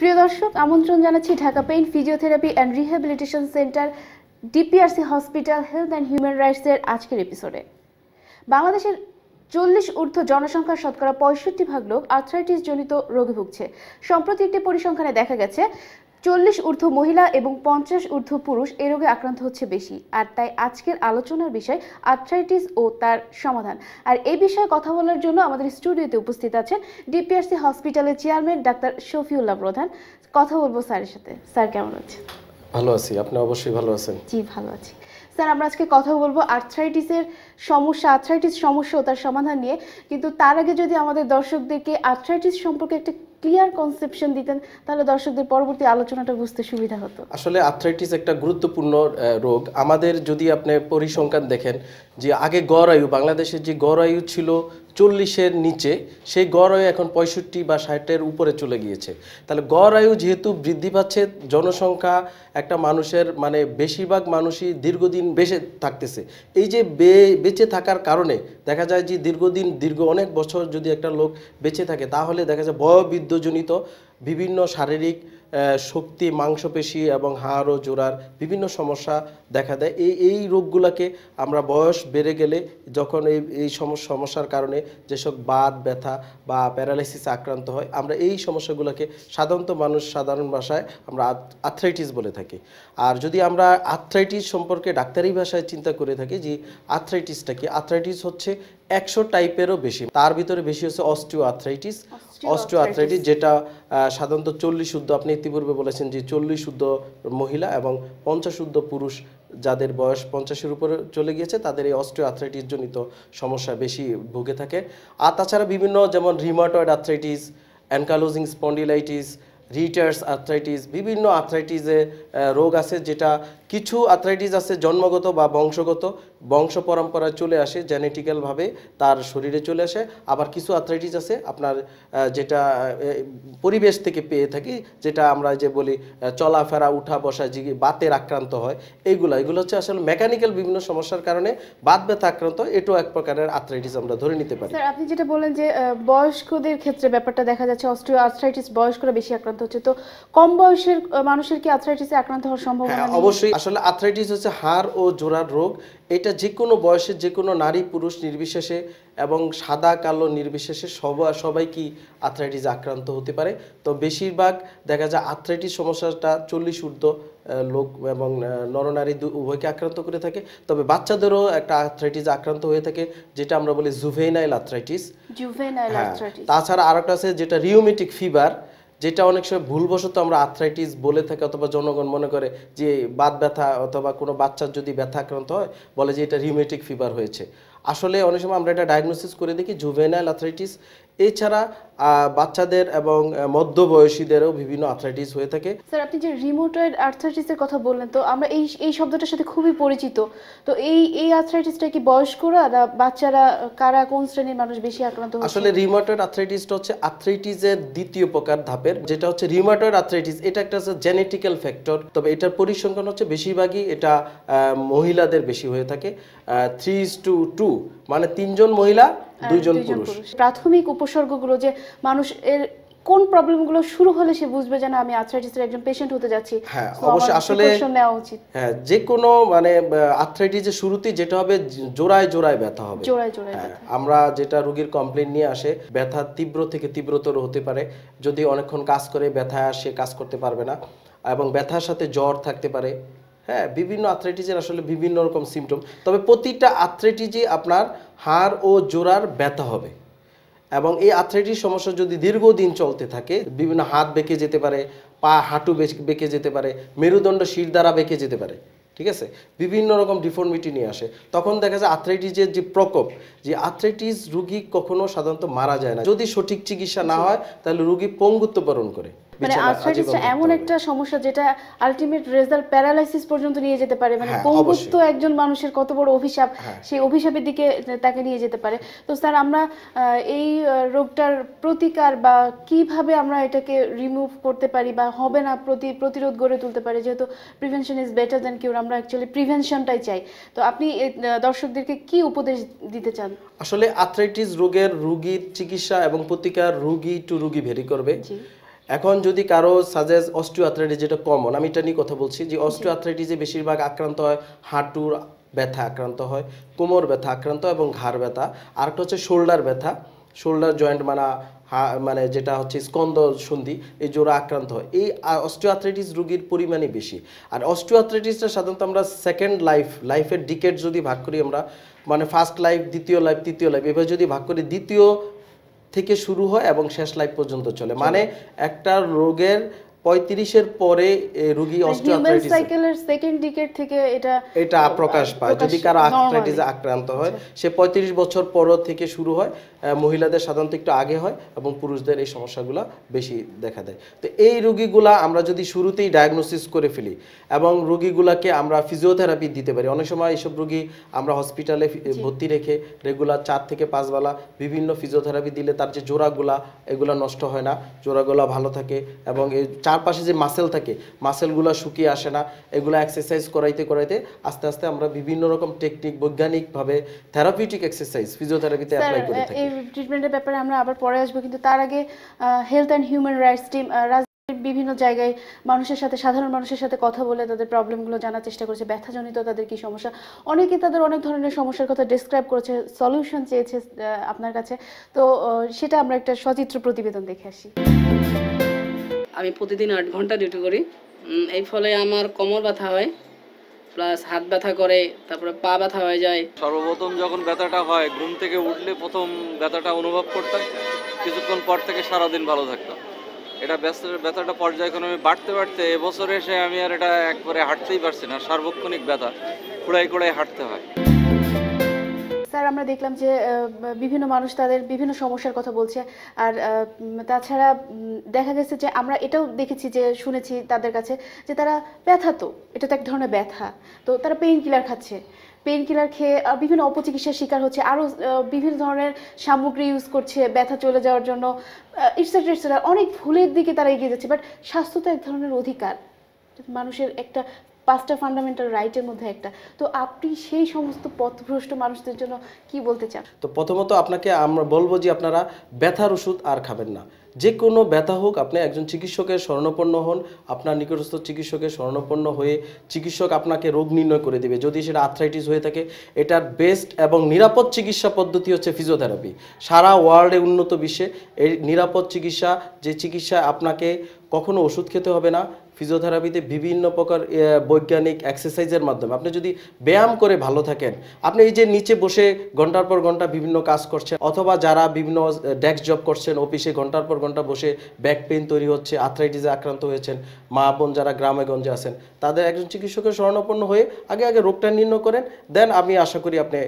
প্রিয় দর্শক আমন্ত্রণ জানাচ্ছি Dhaka pain physiotherapy and rehabilitation centre DPRC hospital health and human রাইটসের আজকের এপিসোডে বাংলাদেশের চল্লিশ ঊর্ধ্ব জনসংখ্যার শতকরা পঁয়ষট্টি ভাগ লোক আর্থ্রাইটিস জনিত রোগে ভুগছে সম্প্রতি একটি পরিসংখ্যানে দেখা গেছে চল্লিশ ঊর্ধ্ব মহিলা এবং পঞ্চাশ ঊর্ধ্ব পুরুষ এ রোগে আক্রান্ত হচ্ছে বেশি আর তাই আজকের আলোচনার বিষয় আর্থ্রাইটিস ও তার সমাধান আর এই বিষয়ে কথা বলার জন্য আমাদের স্টুডিওতে উপস্থিত আছেন ডিপিআরসি হসপিটালের চেয়ারম্যান ডাক্তার শফিউল্লাহ প্রধান কথা বলবো স্যারের সাথে স্যার কেমন আছেন ভালো আছি আপনি অবশ্যই ভালো আছেন জি ভালো আছি স্যার আমরা আজকে কথা বলবো আর্থ্রাইটিসের সমস্যা আর্থ্রাইটিস সমস্যা ও তার সমাধান নিয়ে কিন্তু তার আগে যদি আমাদের দর্শকদেরকে আর্থ্রাইটিস সম্পর্কে একটা ক্লিয়ার কনসেপশন দিতেন তাহলে দর্শকদের পরবর্তী আলোচনাটা বুঝতে সুবিধা হতো আসলে আর্থ্রাইটিস একটা গুরুত্বপূর্ণ রোগ আমাদের যদি আপনি পরিসংখ্যান দেখেন যে আগে গড় আয়ু বাংলাদেশের যে গড় আয়ু ছিল চল্লিশের নিচে সেই গড় আয়ু এখন পঁয়ষট্টি বা ষাটের উপরে চলে গিয়েছে তাহলে গড় আয়ু যেহেতু বৃদ্ধি পাচ্ছে জনসংখ্যা একটা মানুষের মানে বেশিরভাগ মানুষই দীর্ঘদিন বেঁচে থাকতেছে এই যে বেঁচে থাকার কারণে দেখা যায় যে দীর্ঘদিন দীর্ঘ অনেক বছর যদি একটা লোক বেঁচে থাকে তাহলে দেখা যায় বয়োবৃদ্ধজনিত বিভিন্ন শারীরিক শক্তি মাংসপেশি এবং হাড় ও জোড়ার বিভিন্ন সমস্যা দেখা দেয় এই এই রোগগুলোকে আমরা বয়স বেড়ে গেলে যখন এই এই সমস্যার কারণে যেসব বাদ ব্যথা বা প্যারালাইসিস আক্রান্ত হয় আমরা এই সমস্যাগুলোকে সাধারণত মানুষ সাধারণ ভাষায় আমরা আর্থ্রাইটিস বলে থাকি আর যদি আমরা আর্থ্রাইটিস সম্পর্কে ডাক্তারি ভাষায় চিন্তা করে থাকি যে আর্থ্রাইটিসটা কি আর্থ্রাইটিস হচ্ছে একশো টাইপেরও বেশি তার ভিতরে বেশি হচ্ছে অস্টিও আর্থ্রাইটিস অস্টিও যেটা সাধারণত চল্লিশ শুদ্ধ আপনি ইতিপূর্বে বলেছেন যে চল্লিশ শুদ্ধ মহিলা এবং পঞ্চাশ শুদ্ধ পুরুষ যাদের বয়স পঞ্চাশের উপরে চলে গিয়েছে তাদের এই অস্টিও জনিত সমস্যা বেশি ভুগে থাকে আর তাছাড়া বিভিন্ন যেমন rheumatoid arthritis ankylosing spondylitis Reiter's arthritis বিভিন্ন আর্থ্রাইটিসে রোগ আছে যেটা কিছু আর্থ্রাইটিস আছে জন্মগত বা বংশগত বংশ পরম্পরায় চলে আসে জেনেটিক্যালভাবে তার শরীরে চলে আসে আবার কিছু আর্থ্রাইটিস আছে আপনার যেটা পরিবেশ থেকে পেয়ে থাকি যেটা আমরা যে বলি চলাফেরা উঠা বসা যে বাতের আক্রান্ত হয় এইগুলো এগুলো হচ্ছে আসলে মেকানিক্যাল বিভিন্ন সমস্যার কারণে বাত ব্যথা আক্রান্ত এটাও এক প্রকারের আর্থ্রাইটিস আমরা ধরে নিতে পারি আপনি যেটা বলেন যে বয়স্কদের ক্ষেত্রে ব্যাপারটা দেখা যাচ্ছে অস্ট্রিও আর্থ্রাইটিস বয়স্করা বেশি আক্রান্ত হচ্ছে তো কম বয়সের মানুষের কি আর্থ্রাইটিসে আক্রান্ত হওয়ার সম্ভাবনা হ্যাঁ, অবশ্যই আসলে আর্থ্রাইটিস হচ্ছে হাড় ও জোড়ার রোগ এটা যে কোনো বয়সে যে কোনো নারী পুরুষ নির্বিশেষে এবং সাদা কালো নির্বিশেষে সবাই সবাই কি আর্থ্রাইটিস আক্রান্ত হতে পারে তো বেশিরভাগ দেখা যায় আর্থ্রাইটিস সমস্যাটা চল্লিশ ঊর্ধ্ব লোক এবং নরনারী উভয়কে আক্রান্ত করে থাকে তবে বাচ্চাদেরও একটা আর্থ্রাইটিস আক্রান্ত হয়ে থাকে যেটা আমরা বলি জুভেনাইল হ্যাঁ, আর্থ্রাইটিস তাছাড়া আরেকটা আছে যেটা রিউমেটিক ফিভার যেটা অনেক সময় ভুলবশত আমরা আর্থ্রাইটিস বলে থাকি অথবা জনগণ মনে করে যে বাত ব্যথা অথবা কোনো বাচ্চার যদি ব্যথা আক্রান্ত হয় বলে যে এটা রিউমেটিক ফিভার হয়েছে আসলে অনেক সময় আমরা এটা ডায়াগনোসিস করে দেখি জুভেনাইল আর্থ্রাইটিস এছাড়া বাচ্চাদের এবং মধ্যবয়সীদেরও বিভিন্ন আর্থ্রাইটিস হয়ে থাকে স্যার আপনি যে রিমোটয়েড আর্থ্রাইটিসের কথা বললেন তো আমরা এই এই শব্দটার সাথে খুবই পরিচিত তো এই এই আর্থ্রাইটিসটা কি বয়স্করা না বাচ্চারা কারা কোন শ্রেণীর মানুষ বেশি আক্রান্ত আসলে রিমোটয়েড আর্থ্রাইটিসটা হচ্ছে আর্থ্রাইটিসের দ্বিতীয় প্রকার ধাপের যেটা হচ্ছে রিমোটয়েড আর্থ্রাইটিস এটা একটা হচ্ছে জেনেটিক্যাল ফ্যাক্টর তবে এটার পরিসংখ্যান হচ্ছে বেশিরভাগই এটা মহিলাদের বেশি হয়ে থাকে থ্রি টু টু মানে তিনজন মহিলা হ্যাঁ, দুইজন পুরুষ প্রাথমিক উপসর্গগুলো যে মানুষ এর কোন প্রবলেমগুলো শুরু হলে সে বুঝবে যে না আমি আর্থ্রাইটিসের একজন পেশেন্ট হতে যাচ্ছি হ্যাঁ অবশ্যই আসলে নেওয়া উচিত হ্যাঁ যে কোনো মানে আর্থ্রাইটিসের শুরুতেই যেটা হবে জোড়ায় জোড়ায় ব্যথা হবে জোড়ায় জোড়ায় হ্যাঁ, আমরা যেটা রোগীর কমপ্লেন নিয়ে আসে ব্যথা তীব্র থেকে তীব্রতর হতে পারে যদি অনেকক্ষণ কাজ করে ব্যথা আসে কাজ করতে পারবে না এবং ব্যথার সাথে জ্বর থাকতে পারে হ্যাঁ বিভিন্ন আথ্রাইটিসের আসলে বিভিন্ন রকম সিমটম তবে প্রতিটা আথ্রাইটিসই আপনার হাড় ও জোড়ার ব্যথা হবে এবং এই আথ্রাইটিস সমস্যা যদি দীর্ঘদিন চলতে থাকে বিভিন্ন হাত বেঁকে যেতে পারে পা হাঁটু বেঁকে যেতে পারে মেরুদণ্ড শির দ্বারা বেঁকে যেতে পারে ঠিক আছে বিভিন্ন রকম ডিফর্মিটি নিয়ে আসে তখন দেখা যায় আথ্রাইটিসের যে প্রকোপ যে আথ্রাইটিস রুগী কখনো সাধারণত মারা যায় না যদি সঠিক চিকিৎসা না হয় তাহলে রুগী পঙ্গুত্ব বরণ করে মানে আর্থ্রাইটিসটা এমন একটা সমস্যা যেটা আলটিমেট রেজাল্ট প্যারালাইসিস পর্যন্ত নিয়ে যেতে পারে মানে পঙ্গুত্ব হ্যাঁ, একজন মানুষের কত বড় অভিশাপ হ্যাঁ। সেই অভিশাপের দিকে তাকে নিয়ে যেতে পারে তো স্যার আমরা এই রোগটার প্রতিকার বা কিভাবে আমরা এটাকে রিমুভ করতে পারি বা হবে না প্রতি প্রতিরোধ গড়ে তুলতে পারি যেহেতু প্রিভেনশন ইজ বেটার কিউর আমরা অ্যাকচুয়ালি প্রিভেনশনটাই চাই তো আপনি দর্শকদেরকে কি উপদেশ দিতে চান আসলে আর্থ্রাইটিস রোগের রোগীর চিকিৎসা এবং প্রতিকার রোগী টু রোগী ভেরি করবে এখন যদি কারো সাজেস অস্টিও যেটা কমন আমি এটা নিয়ে কথা বলছি যে অস্টিও বেশিরভাগ আক্রান্ত হয় হাঁটুর ব্যথা আক্রান্ত হয় কোমর ব্যথা আক্রান্ত এবং ঘাড় ব্যথা আরেকটা হচ্ছে শোল্ডার ব্যথা শোল্ডার জয়েন্ট মানে মানে যেটা হচ্ছে স্কন্দ সন্ধি এই জোড়া আক্রান্ত হয় এই অস্টিওআথ্রাইটিস রোগীর পরিমাণই বেশি আর অস্টিওআথ্রাইটিসটা সাধারণত আমরা সেকেন্ড লাইফ লাইফের ডিকেট যদি ভাগ করি আমরা মানে ফার্স্ট লাইফ দ্বিতীয় লাইফ তৃতীয় লাইফ এভাবে যদি ভাগ করি দ্বিতীয় থেকে শুরু হয় এবং শেষ লাইফ পর্যন্ত চলে মানে একটা রোগের পঁয়ত্রিশের পরে রোগী অস্টিওআর্থ্রাইটিস সাইকেলের সেকেন্ড ডিকেড থেকে এটা এটা প্রকাশ পায় যদি কারো আর্থ্রাইটিস আক্রান্ত হয় আচ্ছা। সে 35 বছর পর থেকে শুরু হয় মহিলাদের সাধারণত একটু আগে হয় এবং পুরুষদের এই সমস্যাগুলো বেশি দেখা দেয় তো এই রোগীগুলা আমরা যদি শুরুতেই ডায়াগনোসিস করে ফেলি এবং রোগীগুলাকে আমরা ফিজিওথেরাপি দিতে পারি অনেক সময় এইসব রোগী আমরা হসপিটালে ভর্তি রেখে রেগুলার চার থেকে বেলা বিভিন্ন ফিজিওথেরাপি দিলে তার যে জোড়াগুলা এগুলো নষ্ট হয় না জোড়াগুলা ভালো থাকে এবং এই চারপাশে যে মাসেল থাকে মাসেলগুলো শুকিয়ে আসে না এগুলো এক্সারসাইজ করাইতে করাইতে আস্তে আস্তে আমরা বিভিন্ন রকম টেকনিক বৈজ্ঞানিকভাবে থেরাপিউটিক এক্সারসাইজ ফিজিওথেরাপিতে অ্যাপ্লাই করে থাকি এই ট্রিটমেন্টের ব্যাপারে আমরা আবার পরে আসব কিন্তু তার আগে health and human rights team বিভিন্ন জায়গায় মানুষের সাথে সাধারণ মানুষের সাথে কথা বলে তাদের প্রবলেমগুলো জানার চেষ্টা করেছে ব্যথাজনিত তাদের কি সমস্যা অনেকে তাদের অনেক ধরনের সমস্যার কথা ডিসক্রাইব করেছে সলিউশন চেয়েছে আপনার কাছে তো সেটা আমরা একটা সচিত্র প্রতিবেদন দেখে আসি আমি প্রতিদিন আট ঘন্টা ডিউটি করি এই ফলে আমার কোমর ব্যথা হয় প্লাস হাত ব্যথা করে তারপরে পা ব্যথা হয়ে যায় সর্বপ্রথম যখন ব্যথাটা হয় ঘুম থেকে উঠলে প্রথম ব্যথাটা অনুভব করতাম কিছুক্ষণ পর থেকে সারাদিন ভালো থাকতাম এটা ব্যস্ত ব্যথাটা পর্যায়ক্রমে বাড়তে বাড়তে এবছর এসে আমি আর এটা একবারে হাঁটতেই পারছি না সার্বক্ষণিক ব্যথা কুড়াই কুড়াই হাঁটতে হয় আমরা দেখলাম যে বিভিন্ন মানুষ তাদের বিভিন্ন সমস্যার কথা বলছে আর তাছাড়া দেখা গেছে যে আমরা এটাও দেখেছি যে শুনেছি তাদের কাছে যে তারা ব্যথা তো এটা তো এক ধরনের ব্যথা তো তারা পেইন কিলার খাচ্ছে পেইন কিলার খেয়ে বিভিন্ন অপচিকিৎসার শিকার হচ্ছে আরও বিভিন্ন ধরনের সামগ্রী ইউজ করছে ব্যথা চলে যাওয়ার জন্য ইটসেট্রা ইটসেট্রা অনেক ভুলের দিকে তারা এগিয়ে যাচ্ছে বাট স্বাস্থ্য তো এক ধরনের অধিকার মানুষের একটা পাঁচটা ফান্ডামেন্টাল রাইটের মধ্যে একটা তো আপনি সেই সমস্ত পথভ্রষ্ট মানুষদের জন্য কি বলতে চান তো প্রথমত আপনাকে আমরা বলবো যে আপনারা ব্যথার ওষুধ আর খাবেন না যে কোনো ব্যথা হোক আপনি একজন চিকিৎসকের স্বর্ণপন্ন হন আপনার নিকটস্থ চিকিৎসকের স্বর্ণপন্ন হয়ে চিকিৎসক আপনাকে রোগ নির্ণয় করে দেবে যদি সেটা আর্থ্রাইটিস হয়ে থাকে এটার বেস্ট এবং নিরাপদ চিকিৎসা পদ্ধতি হচ্ছে ফিজিওথেরাপি সারা ওয়ার্ল্ডে উন্নত বিশ্বে এই নিরাপদ চিকিৎসা যে চিকিৎসা আপনাকে কখনো ওষুধ খেতে হবে না ফিজিওথেরাপিতে বিভিন্ন প্রকার বৈজ্ঞানিক এক্সারসাইজের মাধ্যমে আপনি যদি ব্যায়াম করে ভালো থাকেন আপনি এই যে নিচে বসে ঘন্টার পর ঘন্টা বিভিন্ন কাজ করছেন অথবা যারা বিভিন্ন ডেস্ক জব করছেন অফিসে ঘন্টার পর ঘন্টা বসে ব্যাক পেন তৈরি হচ্ছে আর্থ্রাইটিসে আক্রান্ত হয়েছেন মা বোন যারা গ্রামে গঞ্জে আছেন তাদের একজন চিকিৎসকের স্মরণাপন্ন হয়ে আগে আগে রোগটা নির্ণয় করেন দেন আমি আশা করি আপনি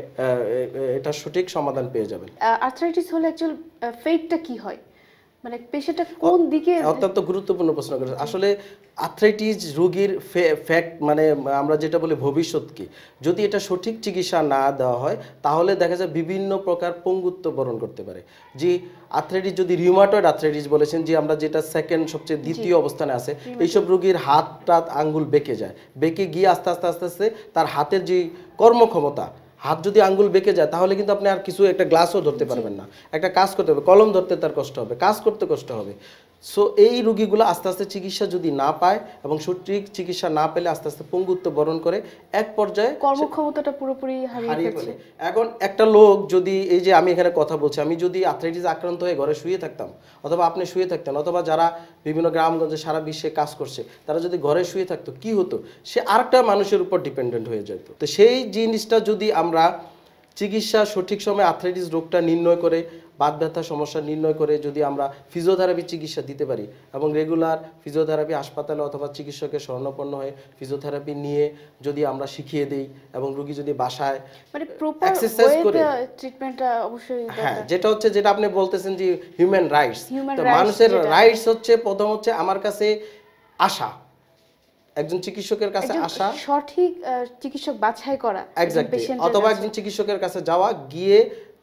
এটা সঠিক সমাধান পেয়ে যাবেন আর্থ্রাইটিস হলে অ্যাকচুয়াল ফেটটা কি হয় মানে পেশেন্টটা কোন দিকে অত্যন্ত গুরুত্বপূর্ণ প্রশ্ন করেছে আসলে আর্থ্রাইটিস রোগীর ফ্যাক্ট মানে আমরা যেটা বলি ভবিষ্যৎ কি যদি এটা সঠিক চিকিৎসা না দেওয়া হয় তাহলে দেখা যায় বিভিন্ন প্রকার পঙ্গুত্ব বরণ করতে পারে যে আর্থ্রাইটিস যদি রিউমাটয়েড আর্থ্রাইটিস বলেছেন যে আমরা যেটা সেকেন্ড সবচেয়ে দ্বিতীয় অবস্থানে আছে এইসব রোগীর হাত টাত আঙ্গুল বেঁকে যায় বেঁকে গিয়ে আস্তে আস্তে আস্তে আস্তে তার হাতের যে কর্মক্ষমতা হাত যদি আঙ্গুল বেঁকে যায় তাহলে কিন্তু আপনি আর কিছু একটা গ্লাসও ধরতে পারবেন না একটা কাজ করতে হবে কলম ধরতে তার কষ্ট হবে কাজ করতে কষ্ট হবে সো এই রুগীগুলো আস্তে আস্তে চিকিৎসা যদি না পায় এবং সঠিক চিকিৎসা না পেলে আস্তে আস্তে পঙ্গুত্ব বরণ করে এক পর্যায়ে কর্মক্ষমতাটা পুরোপুরি হারিয়ে ফেলে এখন একটা লোক যদি এই যে আমি এখানে কথা বলছি আমি যদি আর্থ্রাইটিস আক্রান্ত হয়ে ঘরে শুয়ে থাকতাম অথবা আপনি শুয়ে থাকতেন অথবা যারা বিভিন্ন গ্রামগঞ্জে সারা বিশ্বে কাজ করছে তারা যদি ঘরে শুয়ে থাকতো কি হতো সে আরেকটা মানুষের উপর ডিপেন্ডেন্ট হয়ে যেত তো সেই জিনিসটা যদি আমরা চিকিৎসা সঠিক সময়ে আর্থ্রাইটিস রোগটা নির্ণয় করে বাদ ব্যথা সমস্যা নির্ণয় করে যদি আমরা ফিজিওথেরাপি চিকিৎসা দিতে পারি এবং রেগুলার ফিজিওথেরাপি হাসপাতালে অথবা চিকিৎসকের শরণাপন্ন হয়ে ফিজিওথেরাপি নিয়ে যদি আমরা শিখিয়ে দেই এবং রোগী যদি বাসায় মানে প্রপার এক্সারসাইজ করে ট্রিটমেন্টটা অবশ্যই হ্যাঁ যেটা হচ্ছে যেটা আপনি বলতেছেন যে হিউম্যান রাইটস তো মানুষের রাইটস হচ্ছে প্রথম হচ্ছে আমার কাছে আশা একজন চিকিৎসকের কাছে আসা সঠিক চিকিৎসক বাছাই করা অথবা একজন চিকিৎসকের কাছে যাওয়া গিয়ে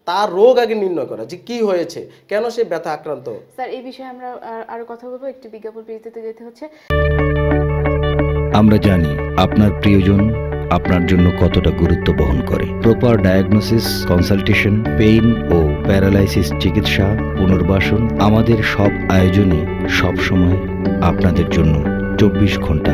তার রোগ আগে নির্ণয় করা যে কি হয়েছে কেন সে ব্যথা আক্রান্ত স্যার এই বিষয়ে আমরা আরো কথা বলবো একটি বিজ্ঞাপন বিরতিতে যেতে হচ্ছে আমরা জানি আপনার প্রিয়জন আপনার জন্য কতটা গুরুত্ব বহন করে প্রপার ডায়াগনোসিস কনসালটেশন পেইন ও প্যারালাইসিস চিকিৎসা পুনর্বাসন আমাদের সব আয়োজনে সবসময় আপনাদের জন্য চব্বিশ ঘন্টা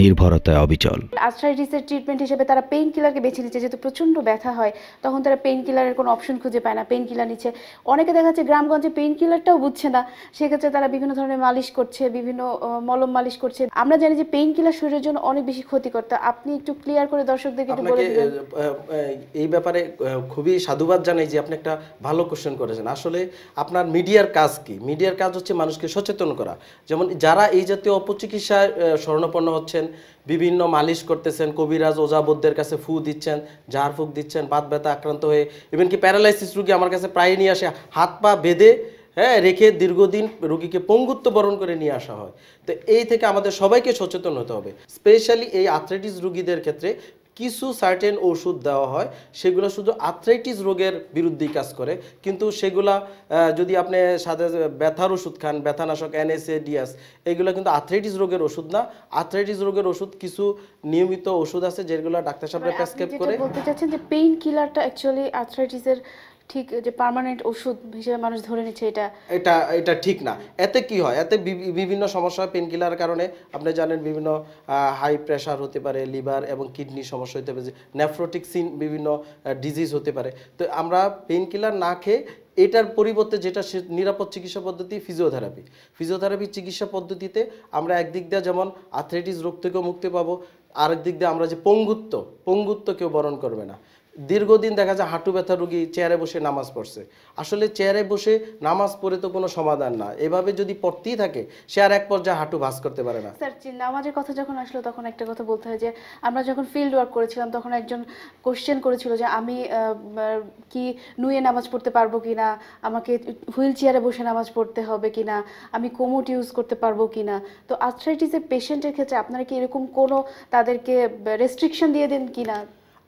নির্ভরতায় অবিচল আর্থ্রাইটিসের ট্রিটমেন্ট হিসেবে তারা পেইন কিলারকে বেছে নিচ্ছে যেহেতু প্রচন্ড ব্যথা হয় তখন তারা পেইন কিলারের কোনো অপশন খুঁজে পায় না পেইন কিলার নিচ্ছে অনেকে দেখা যাচ্ছে গ্রামগঞ্জে পেইন কিলারটাও বুঝছে না সেক্ষেত্রে তারা বিভিন্ন ধরনের মালিশ করছে বিভিন্ন মলম মালিশ করছে আমরা জানি যে পেইন কিলার শরীরের জন্য অনেক বেশি ক্ষতিকর তা আপনি একটু ক্লিয়ার করে দর্শকদের একটু বলে এই ব্যাপারে খুবই সাধুবাদ জানাই যে আপনি একটা ভালো কোশ্চেন করেছেন আসলে আপনার মিডিয়ার কাজ কি মিডিয়ার কাজ হচ্ছে মানুষকে সচেতন করা যেমন যারা এই জাতীয় অপচিকিৎসায় স্বর্ণপন্ন হচ্ছে করছেন বিভিন্ন মালিশ করতেছেন কবিরাজ ওজাবদ্যের কাছে ফু দিচ্ছেন ঝাড়ফুঁক দিচ্ছেন বাত ব্যথা আক্রান্ত হয়ে ইভেন কি প্যারালাইসিস রুগী আমার কাছে প্রায় নিয়ে আসে হাত পা বেঁধে হ্যাঁ রেখে দীর্ঘদিন রোগীকে পঙ্গুত্ব বরণ করে নিয়ে আসা হয় তো এই থেকে আমাদের সবাইকে সচেতন হতে হবে স্পেশালি এই আথলেটিস রুগীদের ক্ষেত্রে কিছু সার্টেন ওষুধ দেওয়া হয় সেগুলো শুধু আথ্রাইটিস রোগের বিরুদ্ধেই কাজ করে কিন্তু সেগুলা যদি আপনি সাথে ব্যথার ওষুধ খান ব্যথানাশক এনএসএ ডিএস এগুলো কিন্তু আথ্রাইটিস রোগের ওষুধ না আথ্রাইটিস রোগের ওষুধ কিছু নিয়মিত ওষুধ আছে যেগুলো ডাক্তার সাহেবরা প্রেসক্রাইব করে বলতে চাচ্ছেন যে পেইন কিলারটা অ্যাকচুয়ালি আথ্রাইটিসের ঠিক যে পার্মানেন্ট ওষুধ হিসেবে মানুষ ধরে নিচ্ছে এটা এটা এটা ঠিক না এতে কি হয় এতে বিভিন্ন সমস্যা পেন কিলার কারণে আপনি জানেন বিভিন্ন হাই প্রেশার হতে পারে লিভার এবং কিডনি সমস্যা হতে পারে নেফ্রোটিক সিন বিভিন্ন ডিজিজ হতে পারে তো আমরা পেন কিলার না খেয়ে এটার পরিবর্তে যেটা নিরাপদ চিকিৎসা পদ্ধতি ফিজিওথেরাপি ফিজিওথেরাপি চিকিৎসা পদ্ধতিতে আমরা একদিক দিয়ে যেমন আর্থ্রাইটিস রোগ থেকেও মুক্তি পাবো আরেক দিক দিয়ে আমরা যে পঙ্গুত্ব পঙ্গুত্ব কেউ বরণ করবে না দীর্ঘদিন দেখা যায় হাঁটু ব্যথা রুগী চেয়ারে বসে নামাজ পড়ছে আসলে চেয়ারে বসে নামাজ পড়ে তো কোনো সমাধান না এভাবে যদি পড়তেই থাকে সে আর এক পর্যায়ে হাঁটু ভাস করতে পারে না স্যার নামাজের কথা যখন আসলো তখন একটা কথা বলতে হয় যে আমরা যখন ফিল্ড ওয়ার্ক করেছিলাম তখন একজন কোশ্চেন করেছিল যে আমি কি নুয়ে নামাজ পড়তে পারবো কি না আমাকে হুইল চেয়ারে বসে নামাজ পড়তে হবে কি না আমি কোমোট ইউজ করতে পারবো কি না তো আর্থ্রাইটিসের পেশেন্টের ক্ষেত্রে আপনারা কি এরকম কোনো তাদেরকে রেস্ট্রিকশন দিয়ে দেন কি না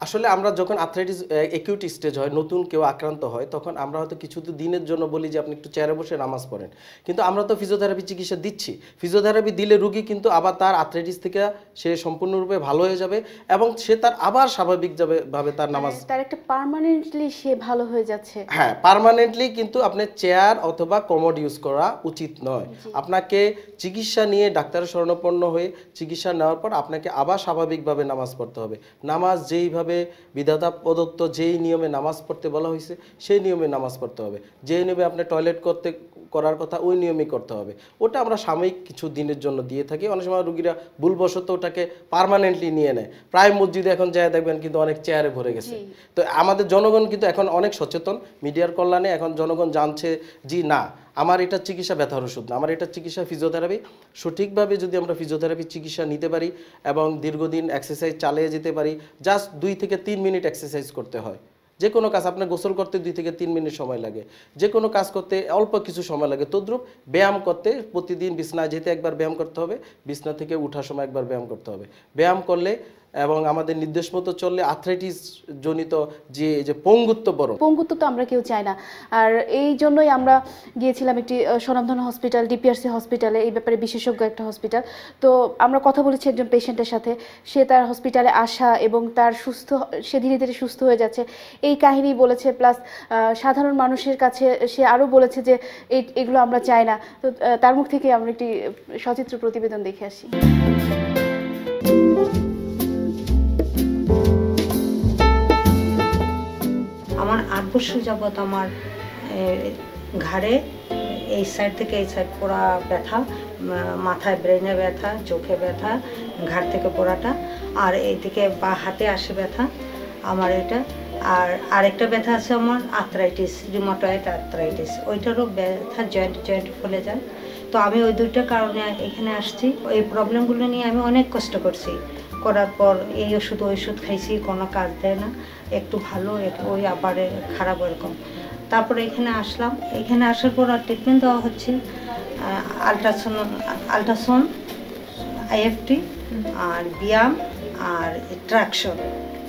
আসলে আমরা যখন আর্থ্রাইটিস একিউট স্টেজ হয় নতুন কেউ আক্রান্ত হয় তখন আমরা হয়তো কিছু দিনের জন্য বলি যে আপনি একটু চেয়ারে বসে নামাজ পড়েন কিন্তু আমরা তো ফিজিওথেরাপি চিকিৎসা দিচ্ছি ফিজিওথেরাপি দিলে রুগী কিন্তু আবার তার আর্থ্রাইটিস থেকে সে সম্পূর্ণরূপে ভালো হয়ে যাবে এবং সে তার আবার স্বাভাবিক যাবে ভাবে তার মানে নামাজ তার একটা পার্মানেন্টলি সে ভালো হয়ে যাচ্ছে হ্যাঁ পার্মানেন্টলি কিন্তু আপনার চেয়ার অথবা কমোড ইউজ করা উচিত নয় আপনাকে চিকিৎসা নিয়ে ডাক্তারের শরণাপন্ন হয়ে চিকিৎসা নেওয়ার পর আপনাকে আবার স্বাভাবিকভাবে নামাজ পড়তে হবে নামাজ যেইভাবে যেভাবে বিধাতা প্রদত্ত যেই নিয়মে নামাজ পড়তে বলা হয়েছে সেই নিয়মে নামাজ পড়তে হবে যেই নিয়মে আপনি টয়লেট করতে করার কথা ওই নিয়মই করতে হবে ওটা আমরা সাময়িক কিছু দিনের জন্য দিয়ে থাকি অনেক সময় রুগীরা ভুলবশত ওটাকে পারমানেন্টলি নিয়ে নেয় প্রায় মসজিদে এখন যায় দেখবেন কিন্তু অনেক চেয়ারে ভরে গেছে তো আমাদের জনগণ কিন্তু এখন অনেক সচেতন মিডিয়ার কল্যাণে এখন জনগণ জানছে জি না আমার এটা চিকিৎসা ব্যথার ওষুধ না আমার এটা চিকিৎসা ফিজিওথেরাপি সঠিকভাবে যদি আমরা ফিজিওথেরাপি চিকিৎসা নিতে পারি এবং দীর্ঘদিন এক্সারসাইজ চালিয়ে যেতে পারি জাস্ট দুই থেকে তিন মিনিট এক্সারসাইজ করতে হয় যে কোনো কাজ আপনার গোসল করতে দুই থেকে তিন মিনিট সময় লাগে যে কোনো কাজ করতে অল্প কিছু সময় লাগে তদ্রুপ ব্যায়াম করতে প্রতিদিন বিছনা যেতে একবার ব্যায়াম করতে হবে বিছনা থেকে উঠার সময় একবার ব্যায়াম করতে হবে ব্যায়াম করলে এবং আমাদের নির্দেশ মতো চললে আথলেটিস জনিত যে যে পঙ্গুত্ব বড় পঙ্গুত্ব তো আমরা কেউ চাই না আর এই জন্যই আমরা গিয়েছিলাম একটি স্বনামধন্য হসপিটাল ডিপিআরসি হসপিটালে এই ব্যাপারে বিশেষজ্ঞ একটা হসপিটাল তো আমরা কথা বলেছি একজন পেশেন্টের সাথে সে তার হসপিটালে আসা এবং তার সুস্থ সে ধীরে ধীরে সুস্থ হয়ে যাচ্ছে এই কাহিনী বলেছে প্লাস সাধারণ মানুষের কাছে সে আরও বলেছে যে এগুলো আমরা চাই না তো তার মুখ থেকে আমরা একটি সচিত্র প্রতিবেদন দেখে আসি বৎসর যাব আমার ঘাড়ে এই সাইড থেকে এই সাইড পোড়া ব্যথা মাথায় ব্রেনে ব্যথা চোখে ব্যথা ঘাড় থেকে পোড়াটা আর এইদিকে বা হাতে আসে ব্যথা আমার এটা আর আরেকটা ব্যথা আছে আমার আর্থ্রাইটিস রিমোটয়েড আর্থ্রাইটিস ওইটারও ব্যথা জয়েন্ট জয়েন্ট ফুলে যায় তো আমি ওই দুইটা কারণে এখানে আসছি এই প্রবলেমগুলো নিয়ে আমি অনেক কষ্ট করছি করার পর এই ওষুধ ওষুধ খাইছি কোনো কাজ দেয় না একটু ভালো একটু ওই আবার খারাপ এরকম তারপরে এখানে আসলাম এখানে আসার পর আর ট্রিটমেন্ট দেওয়া হচ্ছে আলট্রাসাউন্ড আলট্রাসাউন্ড আইএফটি আর ব্যায়াম আর ট্রাকশন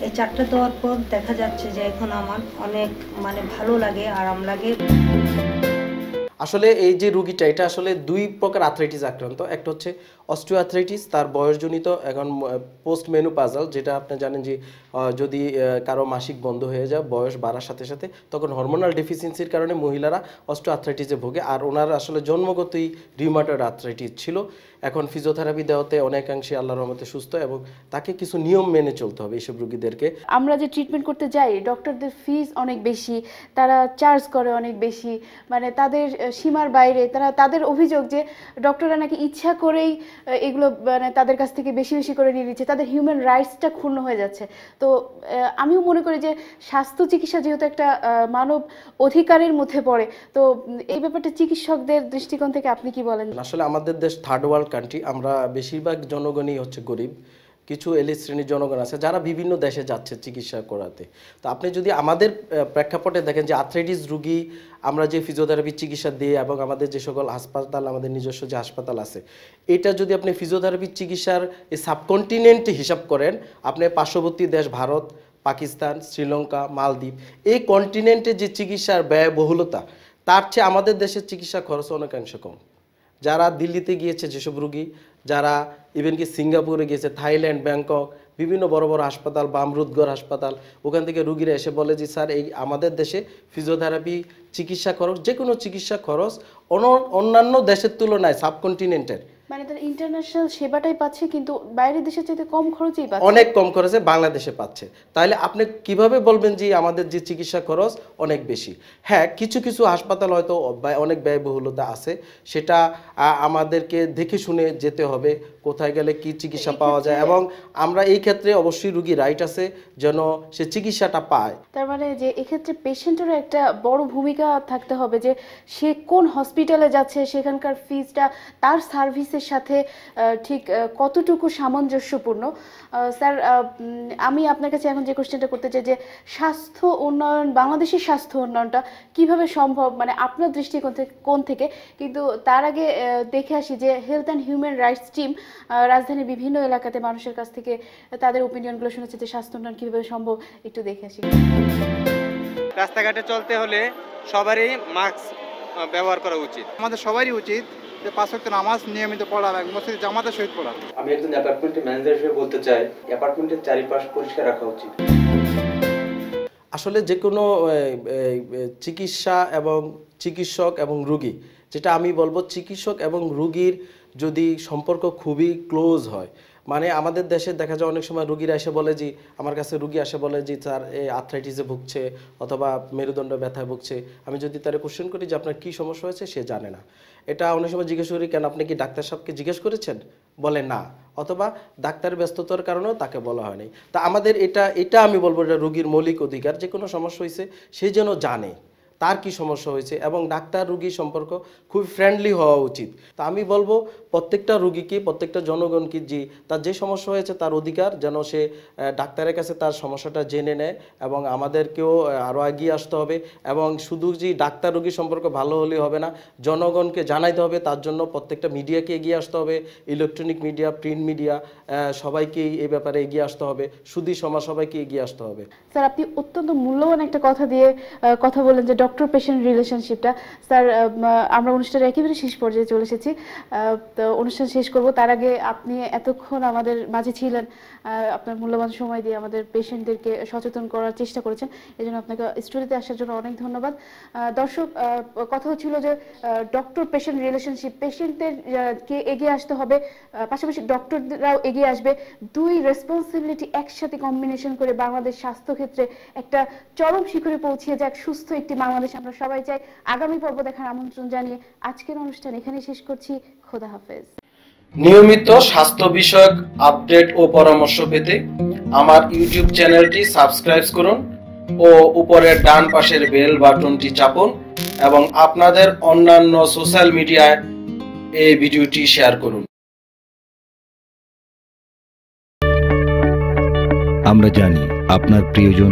এই চারটা দেওয়ার পর দেখা যাচ্ছে যে এখন আমার অনেক মানে ভালো লাগে আরাম লাগে আসলে এই যে রুগীটা এটা আসলে দুই প্রকার আথরাইটিস আক্রান্ত একটা হচ্ছে অস্টিওথ্রাইটিস তার বয়সজনিত এখন পোস্ট মেনু পাজাল যেটা আপনি জানেন যে যদি কারো মাসিক বন্ধ হয়ে যায় বয়স বাড়ার সাথে সাথে তখন হরমোনাল ডেফিসিয়েন্সির কারণে মহিলারা অস্টিওআর্থ্রাইটিসে ভোগে আর ওনার আসলে জন্মগতই রিউমাটয়েড আর্থ্রাইটিস ছিল এখন ফিজিওথেরাপি দেওয়াতে অনেকাংশে আল্লাহর রহমতে সুস্থ এবং তাকে কিছু নিয়ম মেনে চলতে হবে এইসব রোগীদেরকে আমরা যে ট্রিটমেন্ট করতে যাই ডক্টরদের ফিজ অনেক বেশি তারা চার্জ করে অনেক বেশি মানে তাদের সীমার বাইরে তারা তাদের অভিযোগ যে ডক্টররা নাকি ইচ্ছা করেই এগুলো মানে তাদের কাছ থেকে বেশি বেশি করে নিয়ে নিচ্ছে তাদের হিউম্যান রাইটসটা ক্ষুণ্ণ হয়ে যাচ্ছে তো আমিও মনে করি যে স্বাস্থ্য চিকিৎসা যেহেতু একটা মানব অধিকারের মধ্যে পড়ে তো এই ব্যাপারটা চিকিৎসকদের দৃষ্টিকোণ থেকে আপনি কি বলেন আসলে আমাদের দেশ থার্ড ওয়ার্ল্ড কান্ট্রি আমরা বেশিরভাগ জনগণই হচ্ছে গরিব কিছু এলিট শ্রেণীর জনগণ আছে যারা বিভিন্ন দেশে যাচ্ছে চিকিৎসা করাতে তো আপনি যদি আমাদের প্রেক্ষাপটে দেখেন যে আথ্রাইটিস রুগী আমরা যে ফিজিওথেরাপি চিকিৎসা দিয়ে এবং আমাদের যে সকল হাসপাতাল আমাদের নিজস্ব যে হাসপাতাল আছে এটা যদি আপনি ফিজিওথেরাপি চিকিৎসার এই সাবকন্টিনেন্ট হিসাব করেন আপনি পার্শ্ববর্তী দেশ ভারত পাকিস্তান শ্রীলঙ্কা মালদ্বীপ এই কন্টিনেন্টে যে চিকিৎসার ব্যয়বহুলতা তার চেয়ে আমাদের দেশের চিকিৎসা খরচ অনেকাংশ কম যারা দিল্লিতে গিয়েছে যেসব রুগী যারা ইভেন কি সিঙ্গাপুরে গিয়েছে থাইল্যান্ড ব্যাংকক বিভিন্ন বড় বড় হাসপাতাল বামরুদগড় হাসপাতাল ওখান থেকে রুগীরা এসে বলে যে স্যার এই আমাদের দেশে ফিজিওথেরাপি চিকিৎসা খরচ যে কোনো চিকিৎসা খরচ অন্যান্য দেশের তুলনায় সাবকন্টিনেন্টের মানে তারা ইন্টারন্যাশনাল সেবাটাই পাচ্ছে কিন্তু বাইরের দেশে চাইতে কম খরচেই পাচ্ছে অনেক কম খরচে বাংলাদেশে পাচ্ছে তাহলে আপনি কিভাবে বলবেন যে আমাদের যে চিকিৎসা খরচ অনেক বেশি হ্যাঁ কিছু কিছু হাসপাতাল হয়তো অনেক ব্যয়বহুলতা আছে সেটা আমাদেরকে দেখে শুনে যেতে হবে কোথায় গেলে কি চিকিৎসা পাওয়া যায় এবং আমরা এই ক্ষেত্রে অবশ্যই রুগী রাইট আছে যেন সে চিকিৎসাটা পায় তার মানে যে এক্ষেত্রে পেশেন্টেরও একটা বড় ভূমিকা থাকতে হবে যে সে কোন হসপিটালে যাচ্ছে সেখানকার ফিজটা তার সার্ভিসের সাথে ঠিক কতটুকু সামঞ্জস্যপূর্ণ স্যার আমি আপনার কাছে এখন যে কোশ্চেনটা করতে চাই যে স্বাস্থ্য উন্নয়ন বাংলাদেশের স্বাস্থ্য উন্নয়নটা কিভাবে সম্ভব মানে আপনার দৃষ্টিকোণ থেকে কোন থেকে কিন্তু তার আগে দেখে আসি যে health and human rights team রাজধানীর বিভিন্ন এলাকাতে মানুষের কাছ থেকে তাদের ওপিনিয়নগুলো শুনেছে যে স্বাস্থ্য উন্নয়ন কীভাবে সম্ভব একটু দেখে আসি রাস্তাঘাটে চলতে হলে সবারই মাস্ক ব্যবহার করা উচিত আমাদের সবারই উচিত যে পাঁচ নামাজ নিয়মিত পড়া এবং মসজিদে জামাতের সহিত পড়া আমি একজন অ্যাপার্টমেন্টের ম্যানেজার হিসেবে বলতে চাই অ্যাপার্টমেন্টের চারিপাশ পরিষ্কার রাখা উচিত আসলে যে কোনো চিকিৎসা এবং চিকিৎসক এবং রুগী যেটা আমি বলবো চিকিৎসক এবং রুগীর যদি সম্পর্ক খুবই ক্লোজ হয় মানে আমাদের দেশে দেখা যায় অনেক সময় রুগীরা এসে বলে যে আমার কাছে রুগী আসে বলে যে তার আর্থ্রাইটিসে ভুগছে অথবা মেরুদণ্ড ব্যথায় ভুগছে আমি যদি তারা কোশ্চেন করি যে আপনার কী সমস্যা হয়েছে সে জানে না এটা অনেক সময় জিজ্ঞেস করি কেন আপনি কি ডাক্তার সাহেবকে জিজ্ঞেস করেছেন বলে না অথবা ডাক্তারের ব্যস্ততার কারণেও তাকে বলা হয়নি তা আমাদের এটা এটা আমি বলবো এটা রুগীর মৌলিক অধিকার যে কোনো সমস্যা হয়েছে সে যেন জানে তার কি সমস্যা হয়েছে এবং ডাক্তার রুগী সম্পর্ক খুব ফ্রেন্ডলি হওয়া উচিত তা আমি বলবো প্রত্যেকটা রুগীকে প্রত্যেকটা জনগণকে যে তার যে সমস্যা হয়েছে তার অধিকার যেন সে ডাক্তারের কাছে তার সমস্যাটা জেনে নেয় এবং আমাদেরকেও আরও এগিয়ে আসতে হবে এবং শুধু যে ডাক্তার রুগী সম্পর্ক ভালো হলে হবে না জনগণকে জানাইতে হবে তার জন্য প্রত্যেকটা মিডিয়াকে এগিয়ে আসতে হবে ইলেকট্রনিক মিডিয়া প্রিন্ট মিডিয়া সবাইকেই এ ব্যাপারে এগিয়ে আসতে হবে শুধু সমাজ সবাইকে এগিয়ে আসতে হবে স্যার আপনি অত্যন্ত মূল্যবান একটা কথা দিয়ে কথা বলেন যে ডক্টর ডক্টর পেশেন্ট রিলেশনশিপটা স্যার আমরা অনুষ্ঠানের একেবারে শেষ পর্যায়ে চলে এসেছি তো অনুষ্ঠান শেষ করব তার আগে আপনি এতক্ষণ আমাদের মাঝে ছিলেন আপনার মূল্যবান সময় দিয়ে আমাদের পেশেন্টদেরকে সচেতন করার চেষ্টা করেছেন এই জন্য আপনাকে স্টুডিওতে আসার জন্য অনেক ধন্যবাদ দর্শক কথা হচ্ছিল যে ডক্টর পেশেন্ট রিলেশনশিপ পেশেন্টদেরকে এগিয়ে আসতে হবে পাশাপাশি ডক্টররাও এগিয়ে আসবে দুই রেসপন্সিবিলিটি একসাথে কম্বিনেশন করে বাংলাদেশ স্বাস্থ্যক্ষেত্রে একটা চরম শিখরে পৌঁছিয়ে যাক সুস্থ একটি বাংলাদেশ বাংলাদেশ আমরা সবাই চাই আগামী পর্ব দেখার আমন্ত্রণ জানিয়ে আজকের অনুষ্ঠান এখানে শেষ করছি খোদা হাফেজ নিয়মিত স্বাস্থ্য বিষয়ক আপডেট ও পরামর্শ পেতে আমার ইউটিউব চ্যানেলটি সাবস্ক্রাইব করুন ও উপরের ডান পাশের বেল বাটনটি চাপুন এবং আপনাদের অন্যান্য সোশ্যাল মিডিয়ায় এই ভিডিওটি শেয়ার করুন আমরা জানি আপনার প্রিয়জন